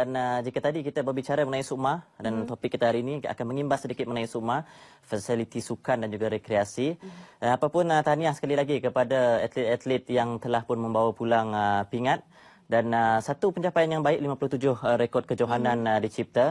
dan uh, jika tadi kita berbicara mengenai Sukma dan hmm. topik kita hari ini akan mengimbas sedikit mengenai Sukma, fasiliti sukan dan juga rekreasi. Hmm. Uh, apapun uh, tahniah sekali lagi kepada atlet-atlet yang telah pun membawa pulang uh, pingat dan uh, satu pencapaian yang baik 57 uh, rekod kejohanan hmm. uh, dicipta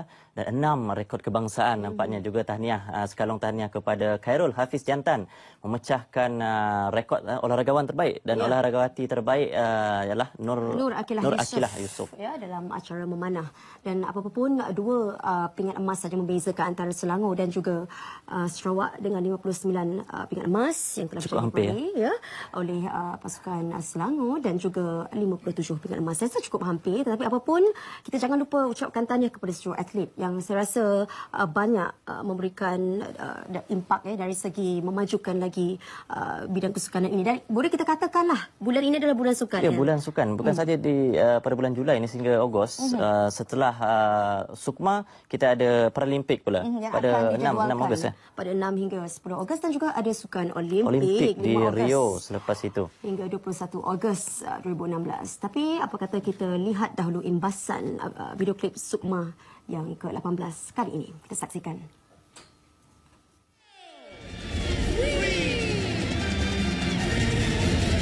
enam rekod kebangsaan hmm. nampaknya hmm. juga tahniah ah, sekalong tahniah kepada Khairul Hafiz Jantan memecahkan uh, rekod uh, olahragawan terbaik dan yeah. olahragawati terbaik uh, ialah Nur Nur Akilah, Nur Akilah Yusuf, Yusuf. Ya, dalam acara memanah dan apapun dua uh, pingat emas saja membezakan antara Selangor dan juga uh, Sarawak dengan 59 uh, pingat emas yang telah diperoleh ya. ya oleh uh, pasukan Selangor dan juga 57 pingat emas saya cukup hampir tetapi apapun kita jangan lupa ucapkan tahniah kepada seluruh atlet yang yang saya rasa uh, banyak uh, memberikan uh, impak ya, dari segi memajukan lagi uh, bidang kesukanan ini. Dan boleh kita katakanlah bulan ini adalah bulan sukan. Ya, ya? bulan sukan. Bukan hmm. saja di uh, pada bulan Julai ini sehingga Ogos. Hmm. Uh, setelah uh, Sukma, kita ada Paralimpik pula hmm, ya, pada 6, 6 Ogos. Ya? Pada 6 hingga 10 Ogos dan juga ada sukan Olimpik, Olimpik di Ogos. Rio selepas itu. Hingga 21 Ogos uh, 2016. Tapi apa kata kita lihat dahulu imbasan uh, uh video klip Sukma yang ke-18 kali ini. Kita saksikan.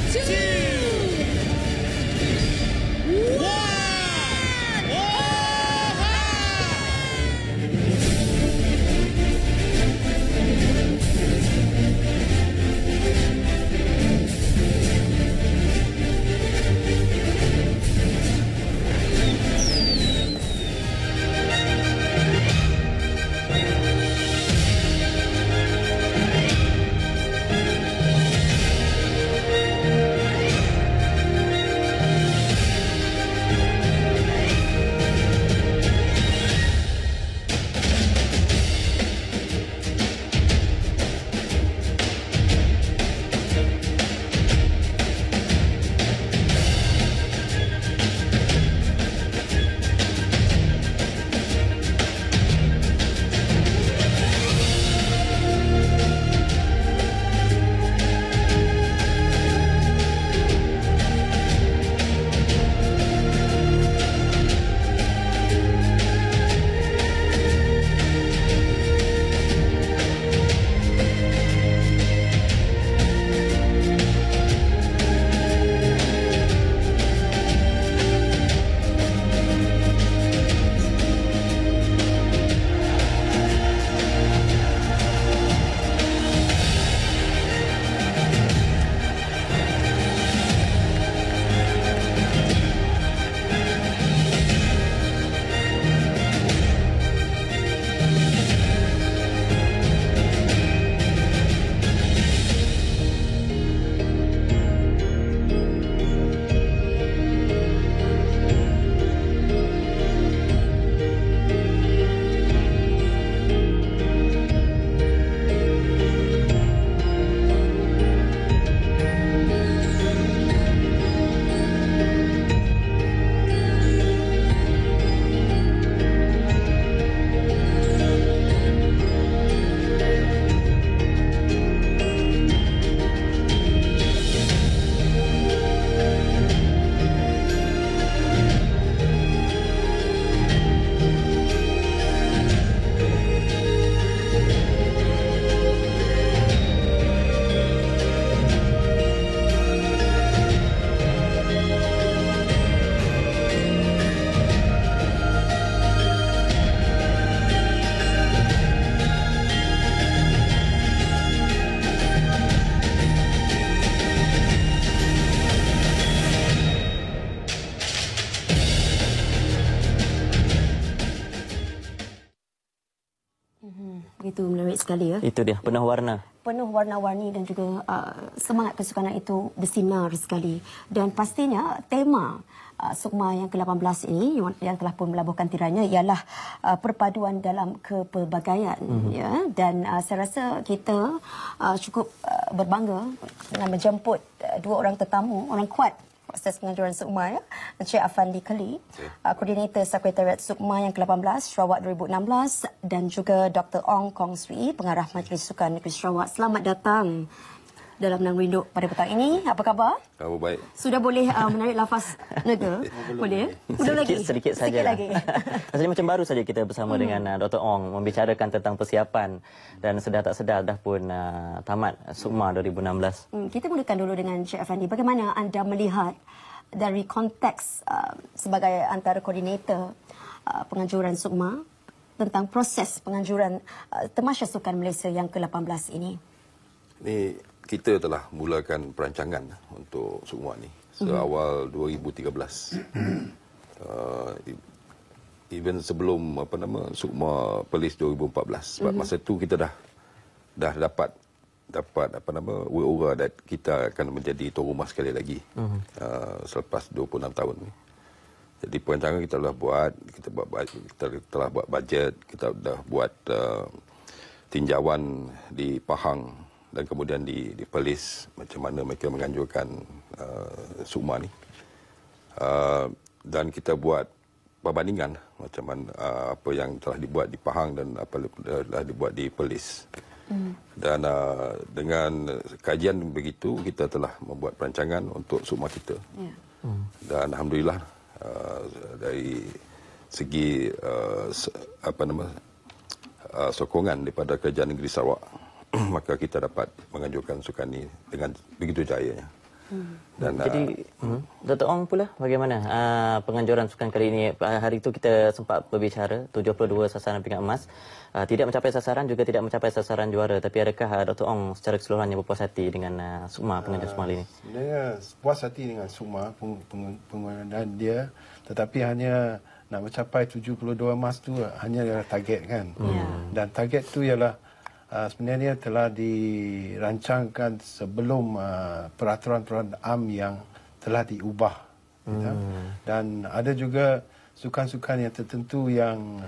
Three, sekali ya. Itu dia, penuh warna. Penuh warna-warni dan juga uh, semangat kesukaan itu bersinar sekali. Dan pastinya tema uh, Sukma yang ke-18 ini yang telah pun melabuhkan tiranya ialah uh, perpaduan dalam kepelbagaian. Mm -hmm. ya? Dan uh, saya rasa kita uh, cukup uh, berbangga dengan menjemput uh, dua orang tetamu, orang kuat Proses Pengajaran Sukma ya. Encik Afandi Keli, okay. Ah, koordinator Sekretariat Sukma yang ke-18 Sarawak 2016 dan juga Dr. Ong Kong Sui, pengarah Majlis Sukan Negeri Sarawak. Selamat datang dalam Nang Rindu pada petang ini. Apa khabar? Kamu baik. Sudah boleh uh, menarik lafaz naga? boleh? Sudah ya? lagi? Sedikit saja. Sedikit lagi. Rasanya macam baru saja kita bersama hmm. dengan uh, Dr. Ong membicarakan tentang persiapan dan sedar tak sedar dah pun uh, tamat Sukma 2016. Hmm. Kita mulakan dulu dengan Encik Effendi. Bagaimana anda melihat dari konteks uh, sebagai antara koordinator uh, penganjuran Sukma tentang proses penganjuran uh, Temasya Sukan Malaysia yang ke-18 ini? Ini kita telah mulakan perancangan untuk semua ni seawal 2013. Ah mm-hmm. uh, e- even sebelum apa nama Sukma Pelis 2014 sebab mm-hmm. masa tu kita dah dah dapat dapat apa nama We aura that kita akan menjadi tuan rumah sekali lagi. Mm-hmm. Uh, selepas 26 tahun ni. Jadi perancangan kita telah buat, kita buat kita telah buat bajet, kita dah buat uh, tinjauan di Pahang dan kemudian di, di macam mana mereka menganjurkan uh, Suma ni. Uh, dan kita buat perbandingan macam mana uh, apa yang telah dibuat di Pahang dan apa yang telah dibuat di polis. Hmm. Dan uh, dengan kajian begitu kita telah membuat perancangan untuk Suma kita. Yeah. Hmm. Dan alhamdulillah uh, dari segi uh, apa nama uh, sokongan daripada kerajaan negeri Sarawak maka kita dapat menganjurkan sukan ini dengan begitu jayanya. Hmm. Dan, Jadi, uh, hmm? Dr. Ong pula bagaimana uh, penganjuran sukan kali ini? Uh, hari itu kita sempat berbicara, 72 sasaran pingat emas. Uh, tidak mencapai sasaran juga tidak mencapai sasaran juara. Tapi adakah uh, Dr. Ong secara keseluruhannya berpuas hati dengan uh, Sukma, penganjuran uh, ini? Sebenarnya puas hati dengan Sukma, penganjuran dia. Tetapi hanya nak mencapai 72 emas tu hanya adalah target kan? Hmm. Ya. Dan target tu ialah... Ah, sebenarnya telah dirancangkan sebelum ah, peraturan-peraturan uh, am yang telah diubah hmm. ya. dan ada juga sukan-sukan yang tertentu yang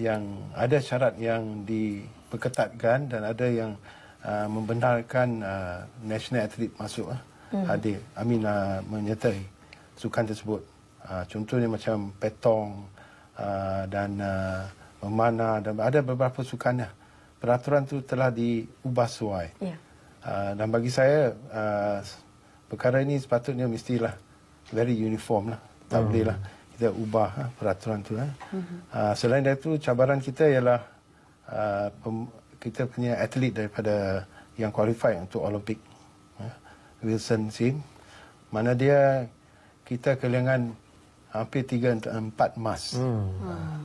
yang ada syarat yang diperketatkan dan ada yang uh, membenarkan uh, national athlete masuk uh, hmm. hadir amin uh, menyertai sukan tersebut uh, contohnya macam petong uh, dan uh, memanah dan ada beberapa sukannya uh, peraturan tu telah diubah suai. Ya. Uh, dan bagi saya uh, perkara ini sepatutnya mestilah very uniform lah. Tak hmm. boleh lah kita ubah ha, peraturan tu. Ha. Uh-huh. Uh, selain dari itu cabaran kita ialah uh, kita punya atlet daripada yang qualify untuk Olympic. Ha. Eh, Wilson Sim. Mana dia kita kelengan hampir 3 4 emas. Hmm. Uh.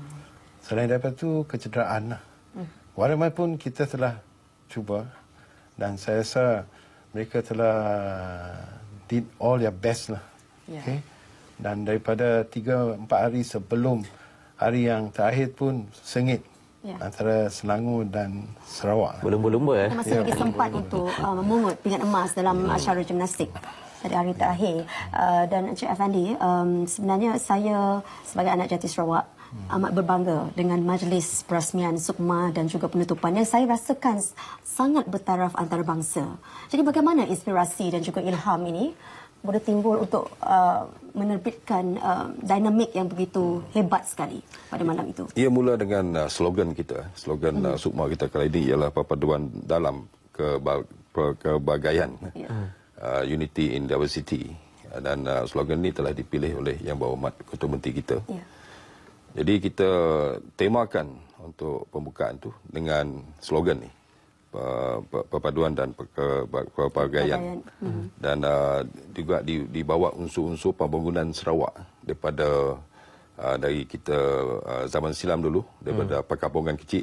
Selain daripada itu kecederaan lah. Walaupun kita telah cuba dan saya rasa mereka telah did all their best lah. Yeah. Okay? Dan daripada 3-4 hari sebelum hari yang terakhir pun sengit Ya. antara Selangor dan Sarawak. Belum belum eh? ya. Masih lagi sempat untuk uh, memungut pingat emas dalam ya. acara gimnastik pada hari terakhir. Uh, dan Encik Effendi, um, sebenarnya saya sebagai anak jati Sarawak, uh, amat berbangga dengan majlis perasmian sukma dan juga penutupannya saya rasakan sangat bertaraf antarabangsa. Jadi bagaimana inspirasi dan juga ilham ini boleh timbul untuk uh, menerbitkan uh, dinamik yang begitu hebat sekali pada malam itu? Ia mula dengan uh, slogan kita. Slogan uh, hmm. uh, sukma kita kali ini ialah perpaduan dalam kebahagiaan, kebagaian. Ya. Uh, unity in diversity. Dan uh, slogan ini telah dipilih oleh Yang bawa mat Ketua Menteri kita. Yeah. Jadi kita temakan untuk pembukaan tu dengan slogan ni perpaduan dan perpaduan mhm. dan uh, juga dibawa unsur-unsur pembangunan Sarawak daripada uh, dari kita uh, zaman silam dulu daripada hmm. perkampungan kecil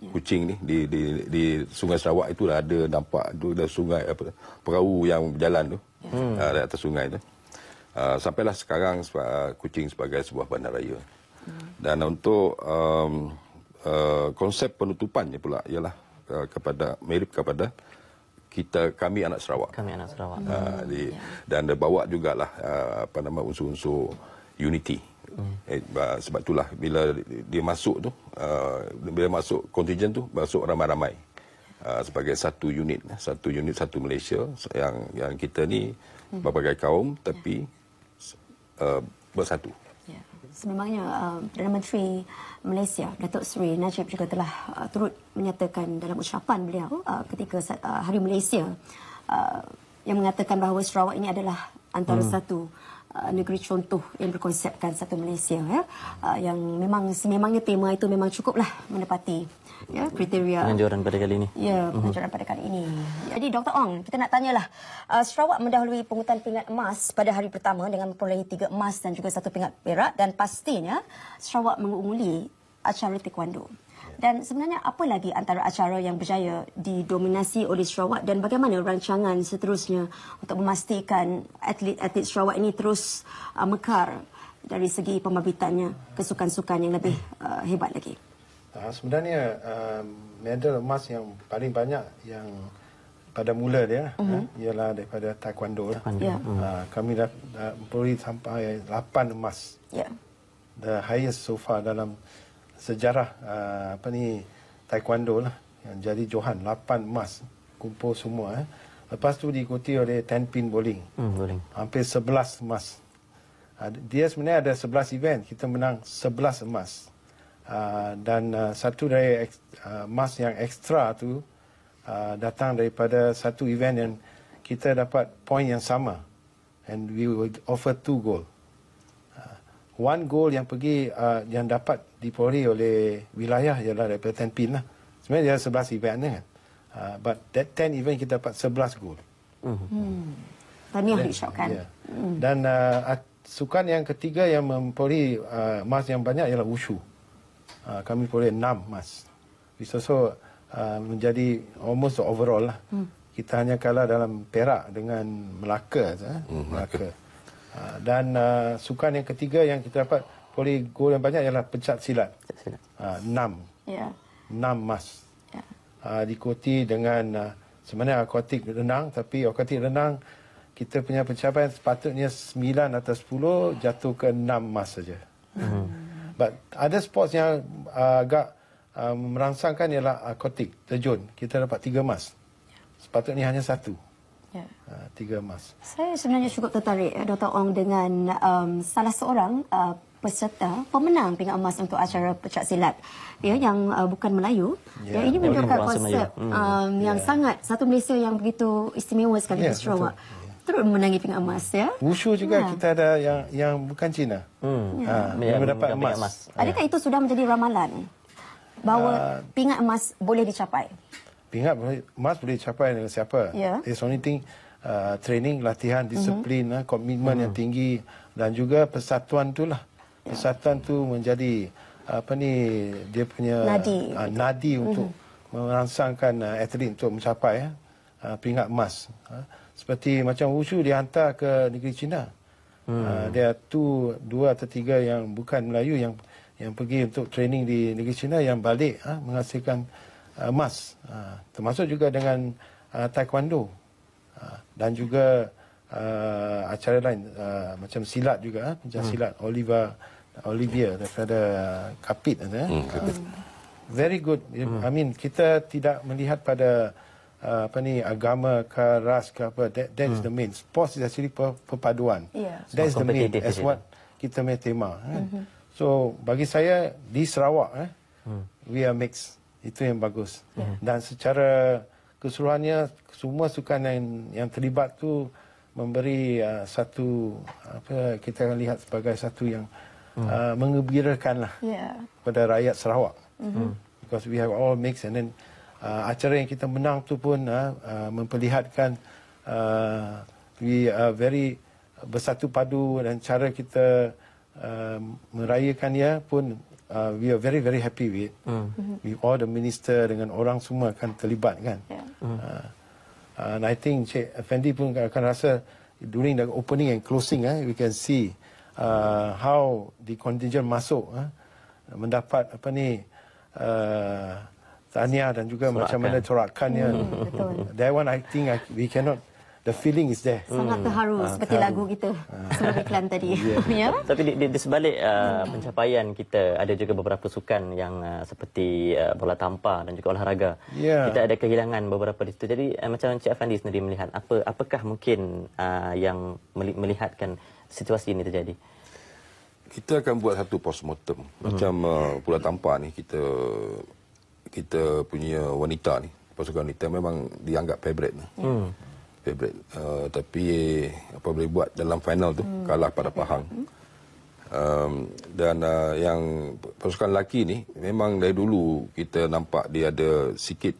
ya. Kucing ni di, di di Sungai Sarawak itu dah ada nampak tu ada sungai apa perahu yang berjalan tu hmm. uh, di atas sungai tu uh, sampailah sekarang uh, Kucing sebagai sebuah bandaraya. Dan untuk um, uh, konsep penutupannya pula ialah uh, kepada mirip kepada kita kami anak Sarawak. Kami anak Sarawak. Ah, hmm. Uh, di, yeah. Dan dia bawa jugalah uh, apa nama unsur-unsur unity. Hmm. Eh, sebab itulah bila dia masuk tu, uh, bila masuk kontingen tu masuk ramai-ramai uh, sebagai satu unit, satu unit satu Malaysia yang yang kita ni hmm. berbagai kaum tapi uh, bersatu sememangnya uh, Perdana Menteri Malaysia Datuk Seri Najib juga telah uh, turut menyatakan dalam ucapan beliau uh, ketika uh, Hari Malaysia uh, yang mengatakan bahawa Sarawak ini adalah antara hmm. satu Uh, negeri contoh yang berkonsepkan satu Malaysia ya uh, yang memang sememangnya tema itu memang cukuplah menepati ya kriteria penganjuran pada kali ini. Ya, mhm. penganjuran mm-hmm. pada kali ini. Ya. Jadi Dr. Ong, kita nak tanyalah uh, Sarawak mendahului pungutan pingat emas pada hari pertama dengan memperoleh tiga emas dan juga satu pingat perak dan pastinya Sarawak mengungguli acara taekwondo. Dan sebenarnya apa lagi antara acara yang berjaya didominasi oleh Sarawak dan bagaimana rancangan seterusnya untuk memastikan atlet-atlet Sarawak ini terus uh, mekar dari segi pembabitannya ke sukan yang lebih uh, hebat lagi? Uh, sebenarnya uh, medal emas yang paling banyak yang pada mula dia uh -huh. eh, mhm. ialah daripada taekwondo. taekwondo. Yeah. Ya. Mhm. Uh, kami dah, dah memperoleh sampai 8 emas. Yeah. The highest so far dalam sejarah uh, apa ni taekwondo lah yang jadi Johan 8 emas kumpul semua eh. Lepas tu diikuti oleh 10 pin bowling. Hmm, bowling. Hampir 11 emas. Ah, dia sebenarnya ada 11 event. Kita menang 11 emas. Ah, dan satu dari emas yang ekstra tu datang daripada satu event yang kita dapat point yang sama. And we would offer two gold one goal yang pergi uh, yang dapat dipori oleh wilayah ialah daripada 10 pin lah. Sebenarnya dia sebelas 11 event kan. Uh, but that ten event kita dapat 11 gol. Hmm. hmm. Tahniah hmm. Yeah. Hmm. Dan uh, sukan yang ketiga yang memperoleh uh, mas yang banyak ialah wushu. Uh, kami peroleh enam mas. It's also uh, menjadi almost overall lah. Hmm. Kita hanya kalah dalam Perak dengan Melaka. Eh? Hmm. Melaka. Ah, dan uh, sukan yang ketiga yang kita dapat boleh gol yang banyak ialah pencat silat. Ah, enam. Ya. Enam emas. Ya. Dikoti dengan uh, sebenarnya akuatik renang tapi akuatik renang kita punya pencapaian sepatutnya sembilan atau sepuluh jatuh ke enam emas saja. Mm-hmm. But ada sports yang uh, agak uh, merangsangkan ialah akuatik, terjun. Kita dapat tiga emas. Ya. Sepatutnya hanya satu. Ya. Uh, tiga emas. Saya sebenarnya cukup tertarik eh, Dr. Ong dengan um, salah seorang uh, peserta pemenang pingat emas untuk acara pecah silat ya, yang uh, bukan Melayu. Ya. Ya, ini menunjukkan konsep hmm. um, yang ya. sangat satu Malaysia yang begitu istimewa sekali ya, di Sarawak. Betul. Terus menangi pingat emas ya. Wushu juga ya. kita ada yang yang bukan Cina. Hmm. Ya. Ha, yang mendapat emas. emas. Adakah ya. itu sudah menjadi ramalan bahawa uh, ah. pingat emas boleh dicapai? pingat emas boleh capai dengan siapa. Yeah. It's only thing uh, training, latihan, mhm. disiplin, mm-hmm. uh, komitmen mm yang mhm. tinggi dan juga persatuan tu lah. Yeah. Persatuan tu menjadi apa ni dia punya nadi, uh, nadi mhm. untuk mm-hmm. merangsangkan uh, atlet untuk mencapai eh, uh, pingat emas. Uh, seperti macam Wushu dihantar ke negeri China. Hmm. Uh, dia tu dua atau tiga yang bukan Melayu yang yang pergi untuk training di negeri China yang balik uh, menghasilkan emas uh, uh, termasuk juga dengan uh, taekwondo dan juga acara lain macam silat juga uh, pencak hmm. silat eh? hmm. Oliver Olivia daripada uh, Kapit uh, hmm. very good hmm. I mean kita tidak melihat pada apa ni agama ke ras ke apa that, that hmm. is the main Sport is actually per, perpaduan yeah. that so, is the main as what kita punya tema eh? mm-hmm. so bagi saya di Sarawak eh, hmm. we are mixed itu yang bagus. Yeah. Dan secara keseluruhannya semua sukan yang yang terlibat tu memberi uh, satu apa kita akan lihat sebagai satu yang mm. uh, mengembirakanlah yeah. kepada rakyat Sarawak. Mm-hmm. Hmm. Because we have all mix and then uh, acara yang kita menang tu pun uh, uh, memperlihatkan uh, we are very bersatu padu dan cara kita uh, merayakan ya pun uh, we are very very happy with mm. mm-hmm. with all the minister dengan orang semua akan terlibat kan yeah. mm. uh, and i think Che Effendi pun akan rasa during the opening and closing eh, we can see uh, how the contingent masuk eh, mendapat apa ni uh, tahniah dan juga Surakan. macam mana corakannya mm. that one i think I, we cannot the feeling is there. Sangat hmm. terharu hmm. seperti lagu kita sebagai iklan tadi. Yeah. Ya? Tapi di, di, di sebalik uh, hmm. pencapaian kita, ada juga beberapa sukan yang uh, seperti uh, bola tampar dan juga olahraga. Yeah. Kita ada kehilangan beberapa di situ. Jadi uh, macam Encik Afandi sendiri melihat, apa apakah mungkin uh, yang melihatkan situasi ini terjadi? Kita akan buat satu post-mortem. Hmm. Macam hmm. uh, bola tampar ni, kita kita punya wanita ni, pasukan wanita memang dianggap favorite Hmm favorite. Uh, eh, tapi apa boleh buat dalam final tu hmm. kalah pada Pahang. Hmm. Um, dan uh, yang pasukan lelaki ni memang dari dulu kita nampak dia ada sikit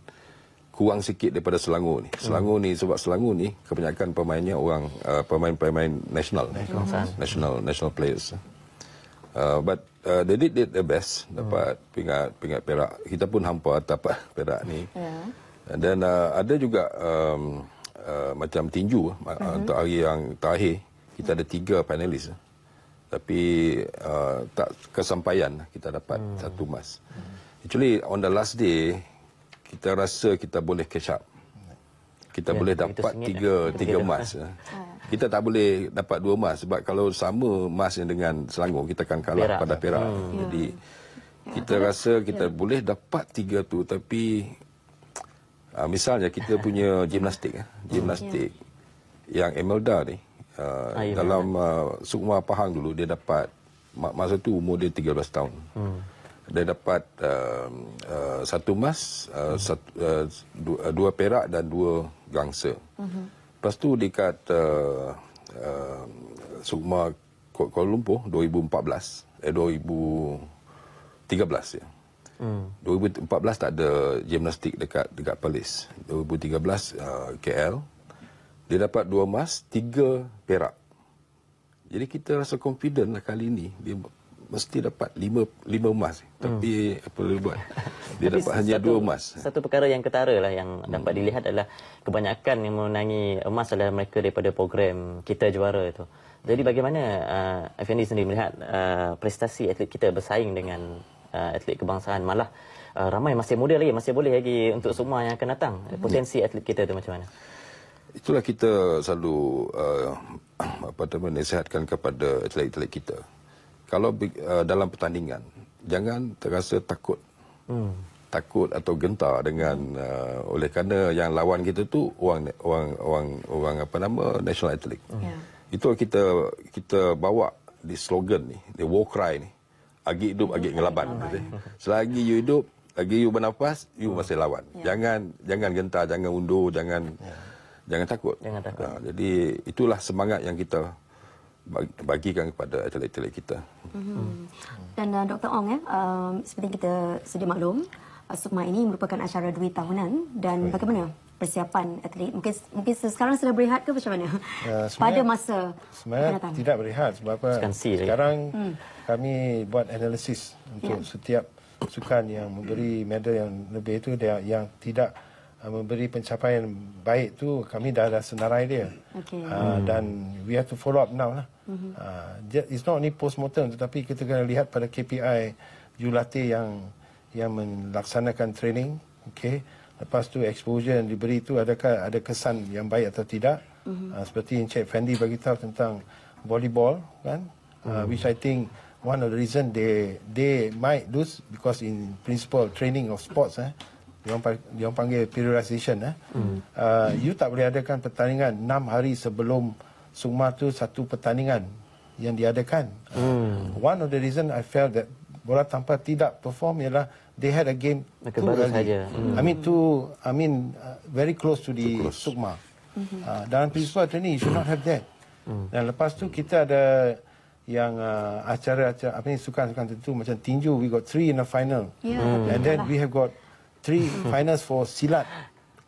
kurang sikit daripada Selangor ni. Selangor hmm. ni sebab Selangor ni kebanyakan pemainnya orang uh, pemain-pemain nasional. Hmm. National national players. Uh, but uh, they did the best hmm. dapat pingat pingat Perak. Kita pun hampa dapat Perak ni. Ya. Yeah. Dan uh, ada juga um, uh, macam tinju uh-huh. uh, untuk hari yang terakhir kita ada tiga panelis uh. tapi uh, tak kesampaian lah kita dapat hmm. satu mas. Hmm. Actually on the last day kita rasa kita boleh catch up. Kita ya, boleh dapat tiga lah. tiga emas. Uh. Ah. kita tak boleh dapat dua mas. sebab kalau sama emas dengan Selangor kita akan kalah Perak. pada Perak. Hmm. Jadi ya. kita rasa kita ya. boleh dapat tiga tu tapi Uh, misalnya kita punya gimnastik eh. gimnastik okay. yang Emelda ni uh, dalam uh, Sukma Pahang dulu dia dapat masa tu umur dia 13 tahun. Hmm. Dia dapat uh, uh, satu emas, uh, hmm. satu uh, dua, dua perak dan dua gangsa. Hmm. Lepas tu dekat uh, uh, Sukma Kuala Lumpur 2014 eh 2013 ya. Hmm. Hmm. 2014 tak ada gimnastik dekat dekat Perlis. 2013 uh, KL. Dia dapat dua emas, tiga perak. Jadi kita rasa confident lah kali ini. Dia mesti dapat lima lima emas. Hmm. Tapi apa dia buat? Dia dapat hanya dua emas. Satu perkara yang ketara lah yang hmm. dapat dilihat adalah kebanyakan yang menangi emas adalah mereka daripada program kita juara itu. Jadi hmm. bagaimana uh, Effendi sendiri melihat uh, prestasi atlet kita bersaing dengan uh, atlet kebangsaan malah uh, ramai masih muda lagi masih boleh lagi untuk semua yang akan datang ya. potensi atlet kita tu macam mana itulah kita selalu uh, apa tu menasihatkan kepada atlet-atlet kita kalau uh, dalam pertandingan jangan terasa takut hmm takut atau gentar dengan uh, oleh kerana yang lawan kita tu orang orang orang orang apa nama national athlete. Hmm. Yeah. Itu kita kita bawa di slogan ni, the war cry ni agi hidup agi ngelaban gitu. selagi you hidup lagi you bernafas you hmm. masih lawan yeah. jangan jangan gentar jangan undur jangan yeah. jangan takut jangan takut ha, jadi itulah semangat yang kita bagikan kepada atlet-atlet kita hmm. dan uh, Dr Ong eh um, seperti kita sedia maklum uh, Sukma ini merupakan acara dua tahunan dan bagaimana persiapan atlet? Mungkin mungkin sekarang sudah berehat ke macam mana? Uh, Pada masa sebenarnya penatang. tidak berehat sebab apa? Skansi sekarang ya. kami buat analisis untuk ya. setiap sukan yang memberi medal yang lebih itu dia yang tidak uh, memberi pencapaian baik tu kami dah ada senarai dia. Okay. Uh, dan we have to follow up now lah. Mhm. Uh, it's not only post mortem tetapi kita kena lihat pada KPI Julate yang yang melaksanakan training, okay lepas tu exposure yang diberi itu adakah ada kesan yang baik atau tidak mm-hmm. uh, seperti Encik Fendi beritahu tentang volleyball kan mm-hmm. uh, which I think one of the reason they they might lose because in principle training of sports eh dia panggil periodization eh mm-hmm. uh, you tak boleh adakan pertandingan 6 hari sebelum Sungma tu satu pertandingan yang diadakan mm. uh, one of the reason I felt that bola tanpa tidak perform ialah they had a game Maka too early. Hmm. I mean to I mean uh, very close to the close. Sukma. Mm-hmm. Uh, dalam peristiwa training you should not have that. Hmm. Dan lepas tu kita ada yang uh, acara-acara apa ni sukan-sukan tertentu macam tinju we got three in the final yeah. hmm. and then we have got three hmm. finals for silat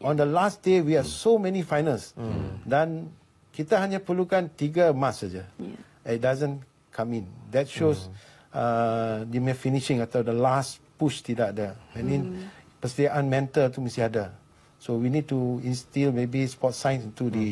on the last day we have so many finals hmm. dan kita hanya perlukan tiga emas saja yeah. it doesn't come in that shows hmm. uh, the finishing atau the last push tidak ada. I mean, hmm. persediaan mental tu mesti ada. So we need to instill maybe sport science into hmm. the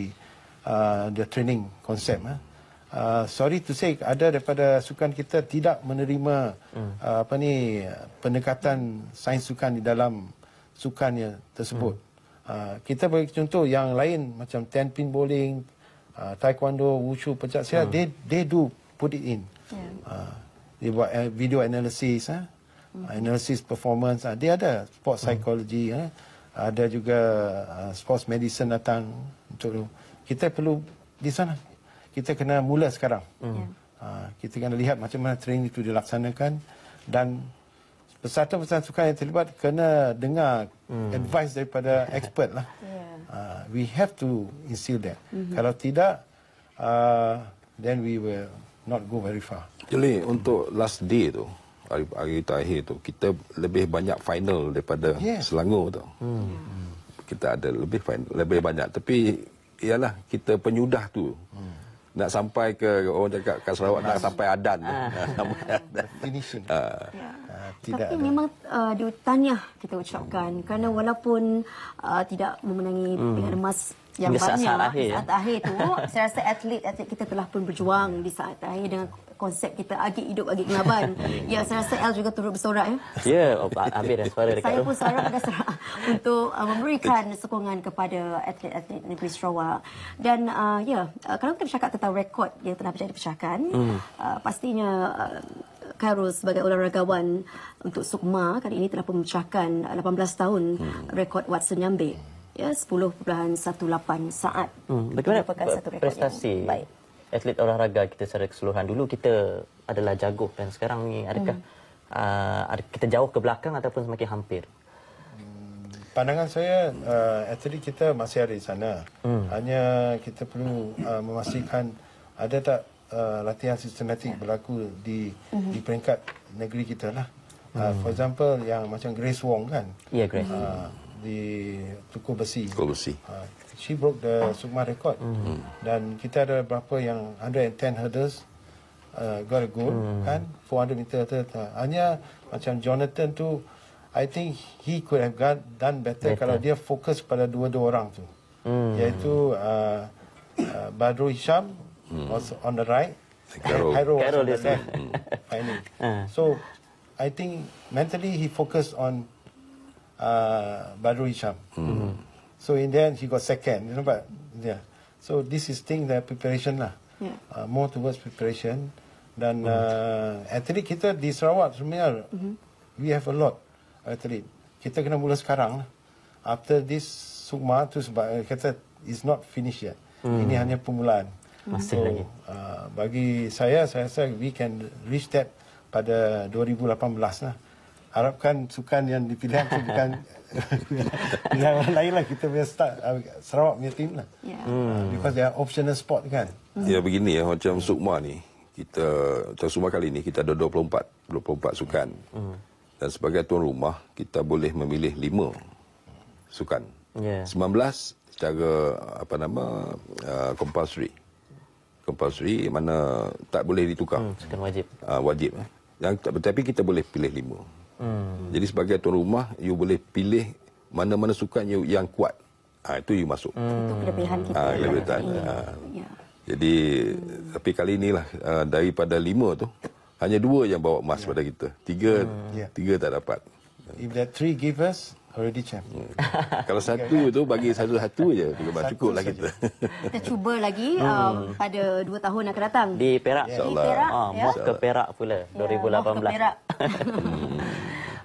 uh, the training concept. Hmm. Eh. Uh, sorry to say ada daripada sukan kita tidak menerima hmm. uh, apa ni pendekatan sains sukan di dalam sukannya tersebut. Hmm. Uh, kita bagi contoh yang lain macam ten pin bowling, uh, taekwondo, wushu, pencak silat hmm. they they do put it in. Yeah. Uh, dia buat uh, video analysis ha mm-hmm. analysis performance. Uh, dia ada sports hmm. psychology, mm-hmm. eh. ada juga uh, sports medicine datang untuk kita perlu di sana. Kita kena mula sekarang. Mm-hmm. Uh, kita kena lihat macam mana training itu dilaksanakan dan peserta-peserta suka yang terlibat kena dengar mm. advice daripada expert lah. Yeah. Ya. Uh, we have to instill that. Mm-hmm. Kalau tidak, uh, then we will not go very far. Jadi untuk last day tu, hari, hari terakhir tu kita lebih banyak final daripada yeah. Selangor tu. Hmm. hmm. Kita ada lebih final, lebih banyak tapi ialah kita penyudah tu. Hmm. Nak sampai ke orang cakap kat Sarawak nak sampai Adan. Uh. Finishing. Uh. Tidak Tapi ada. memang uh, dia tanya kita ucapkan hmm. kerana walaupun uh, tidak memenangi hmm. pilihan emas yang banyak saat akhir, ya. saat akhir tu, saya rasa atlet-atlet kita telah pun berjuang di saat akhir dengan konsep kita agik hidup agik kelaban. Ya. ya, saya rasa El juga turut bersorak. Ya, ya oh, ambil dan suara dekat Saya pun suara pada serak untuk uh, memberikan sokongan kepada atlet-atlet negeri Sarawak. Dan uh, ya, uh, kalau kita bercakap tentang rekod yang telah berjaya dipecahkan, hmm. uh, pastinya uh, Khairul sebagai olahragawan untuk Sukma kali ini telah memecahkan 18 uh, tahun hmm. rekod Watson Nyambe. Ya, 10.18 saat. Hmm. Bagaimana satu prestasi atlet olahraga kita secara keseluruhan dulu kita adalah jago dan sekarang ni adakah hmm. uh, kita jauh ke belakang ataupun semakin hampir hmm, Pandangan saya, uh, atlet kita masih ada di sana. Hmm. Hanya kita perlu uh, memastikan ada tak uh, latihan sistematik berlaku di hmm. di peringkat negeri kita lah. Uh, hmm. For example, yang macam Grace Wong kan? Ya, yeah, Grace. Uh, di Tukul Besi. Tukul Besi. Uh, she broke the Sukma record. Mm. Dan kita ada berapa yang 110 hurdles uh, got a goal mm. kan? 400 meter hurdles. Hanya macam Jonathan tu, I think he could have got, done better okay. kalau dia fokus pada dua-dua orang tu. Mm. Iaitu uh, uh, Badru Hisham mm. was on the right. Carol. Carol was on the left. Finally. Uh. So, I think mentally he focused on uh, Badru Hisham. Mm. So in the end, he got second. You know, but yeah. So this is thing the preparation lah. Yeah. Uh, more towards preparation than mm. uh, atlet kita di Sarawak sebenarnya mm-hmm. we have a lot atlet. Kita kena mula sekarang lah. After this Sukma tu sebab uh, kata is not finished yet. Mm. Ini hanya permulaan. Masih so, lagi. Uh, bagi saya, saya rasa we can reach that pada 2018 lah harapkan sukan yang dipilih tu bukan yang lain lah kita punya start uh, Sarawak punya team lah yeah. hmm. because they are optional sport kan hmm. ya begini ya macam Sukma ni kita macam Sukma kali ni kita ada 24 24 sukan hmm. dan sebagai tuan rumah kita boleh memilih 5 sukan yeah. Ya. 19 secara apa nama uh, compulsory compulsory mana tak boleh ditukar hmm, sukan wajib uh, wajib yang tapi kita boleh pilih lima Hmm. Jadi sebagai tuan rumah, you boleh pilih mana-mana sukan you yang kuat. Ha, itu you masuk. Hmm. Itu kelebihan kita. Ha, ah, kelebihan. Ya. Ha. Ah. Jadi, hmm. tapi kali inilah ha, daripada lima tu, hanya dua yang bawa emas yeah. pada kita. Tiga, hmm. tiga tak dapat. If that three give us, Already champ. Yeah. Hmm. Kalau satu tu bagi satu lah satu je kalau satu cukup lah kita. Kita cuba lagi um, pada dua tahun akan datang. Di Perak. Yeah. Di Perak. Ya. Ah, ke Perak pula. 2018. Ya, moh ke Perak. Hmm.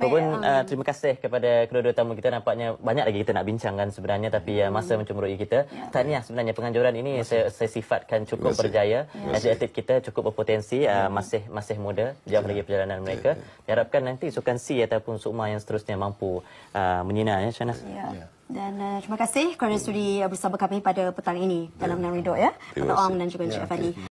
Walaupun um, uh, terima kasih kepada kedua-dua tamu kita nampaknya banyak lagi kita nak bincang kan sebenarnya tapi uh, masa hmm. mencemburui kita. Ya. Tahniah sebenarnya penganjuran ini saya, saya sifatkan cukup masih. berjaya. Ya. kita cukup berpotensi ya. uh, hmm. masih masih muda jauh ya. lagi perjalanan mereka. Ya. Ya. Harapkan nanti sukan C ataupun Sukma yang seterusnya mampu uh, menyinar ya Shanas. Ya. Ya. Dan uh, terima kasih kerana sudi bersama kami pada petang ini dalam Nari Dok ya. ya. Kata Om dan juga Encik ya. Fadi.